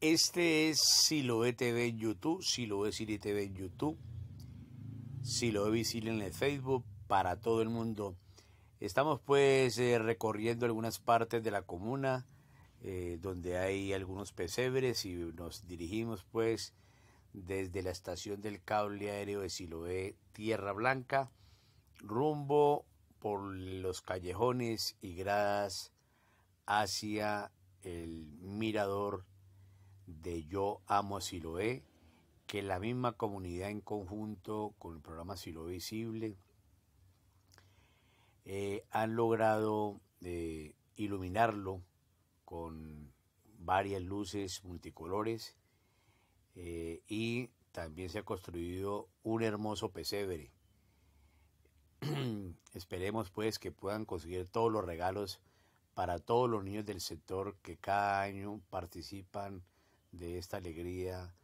Este es Siloé TV en YouTube, Siloé City TV en YouTube, Siloé Visible en el Facebook, para todo el mundo. Estamos pues eh, recorriendo algunas partes de la comuna eh, donde hay algunos pesebres y nos dirigimos pues desde la estación del cable aéreo de Siloé, Tierra Blanca, rumbo por los callejones y gradas hacia el mirador de Yo Amo a Siloé, que la misma comunidad en conjunto con el programa Siloé Visible eh, han logrado eh, iluminarlo con varias luces multicolores eh, y también se ha construido un hermoso pesebre. Esperemos pues que puedan conseguir todos los regalos para todos los niños del sector que cada año participan de esta alegría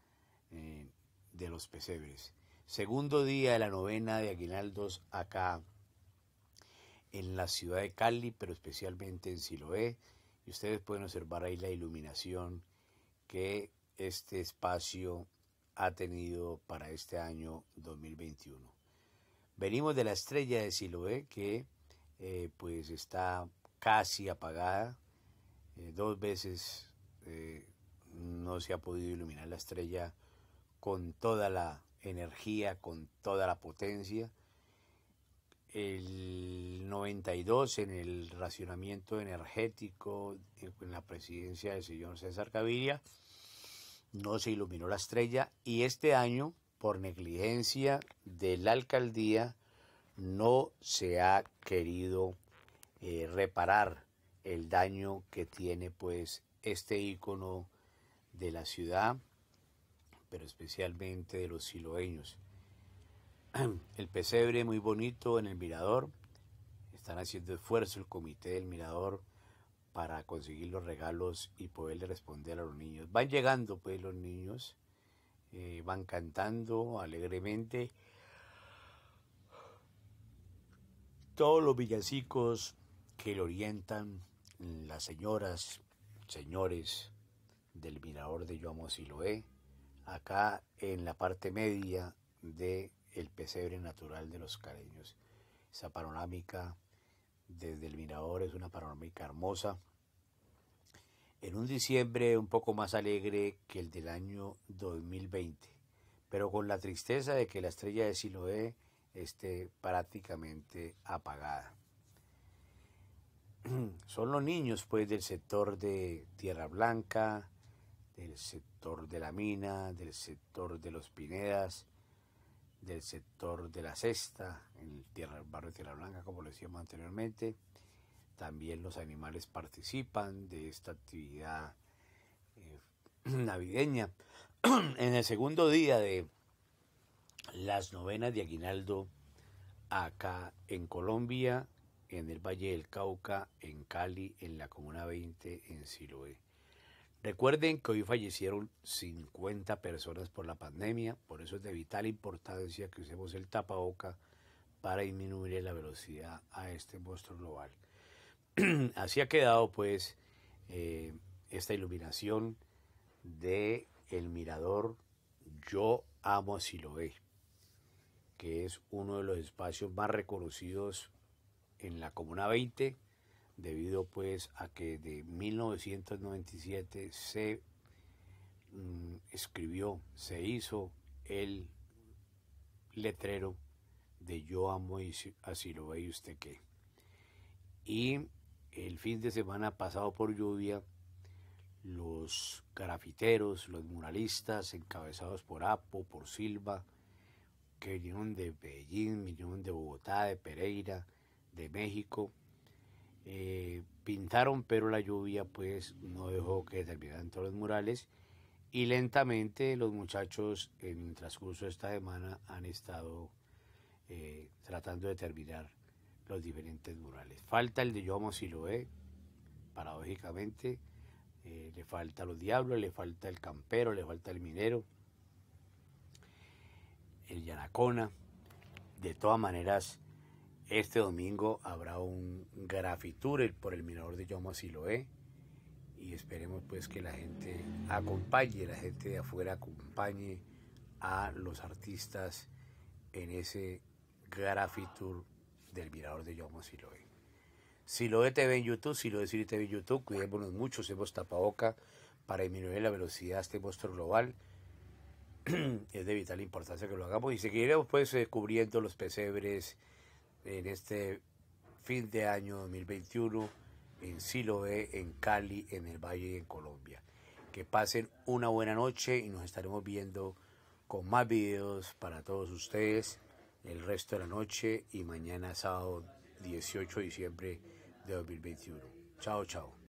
eh, de los pesebres. Segundo día de la novena de Aguinaldos acá en la ciudad de Cali, pero especialmente en Siloé. Y ustedes pueden observar ahí la iluminación que este espacio ha tenido para este año 2021. Venimos de la estrella de Siloé que eh, pues está casi apagada. Eh, dos veces no se ha podido iluminar la estrella con toda la energía, con toda la potencia. El 92 en el racionamiento energético, en la presidencia del señor César Cavilla, no se iluminó la estrella y este año, por negligencia de la alcaldía, no se ha querido eh, reparar el daño que tiene pues este icono de la ciudad, pero especialmente de los siloeños. El pesebre muy bonito en el mirador. Están haciendo esfuerzo el comité del mirador para conseguir los regalos y poderle responder a los niños. Van llegando pues los niños, eh, van cantando alegremente. Todos los villancicos que le orientan las señoras, señores, del mirador de Yomo Siloé, acá en la parte media del el pesebre natural de los careños. Esa panorámica desde el mirador es una panorámica hermosa. En un diciembre un poco más alegre que el del año 2020, pero con la tristeza de que la estrella de Siloé esté prácticamente apagada. Son los niños pues del sector de Tierra Blanca, del sector de la mina, del sector de los Pinedas, del sector de la Cesta, en el, tierra, barrio de Tierra Blanca, como lo decíamos anteriormente. También los animales participan de esta actividad eh, navideña. en el segundo día de las novenas de Aguinaldo, acá en Colombia, en el Valle del Cauca, en Cali, en la Comuna 20, en Siloé. Recuerden que hoy fallecieron 50 personas por la pandemia, por eso es de vital importancia que usemos el tapaboca para disminuir la velocidad a este monstruo global. Así ha quedado pues eh, esta iluminación de el mirador Yo Amo Lo Siloé, que es uno de los espacios más reconocidos en la Comuna 20 debido pues a que de 1997 se mm, escribió, se hizo el letrero de Yo amo y así lo ve usted que. Y el fin de semana pasado por lluvia, los grafiteros, los muralistas encabezados por Apo, por Silva, que vinieron de Beijing, vinieron de Bogotá, de Pereira, de México, eh, pintaron, pero la lluvia pues no dejó que terminaran todos los murales y lentamente los muchachos en el transcurso de esta semana han estado eh, tratando de terminar los diferentes murales. Falta el de Yomo Siloé, paradójicamente, eh, le falta los diablos, le falta el campero, le falta el minero, el Yanacona. De todas maneras, este domingo habrá un grafitour por el mirador de Yoma Siloé y esperemos pues que la gente acompañe, la gente de afuera acompañe a los artistas en ese tour... del mirador de Yoma Siloé. Siloé TV en YouTube, Siloé lo TV en YouTube, cuidémonos mucho, seamos tapaboca para disminuir la velocidad de este monstruo global es de vital importancia que lo hagamos y seguiremos pues descubriendo eh, los pesebres en este fin de año 2021 en Siloé, en Cali, en el Valle y en Colombia. Que pasen una buena noche y nos estaremos viendo con más videos para todos ustedes el resto de la noche y mañana sábado 18 de diciembre de 2021. Chao, chao.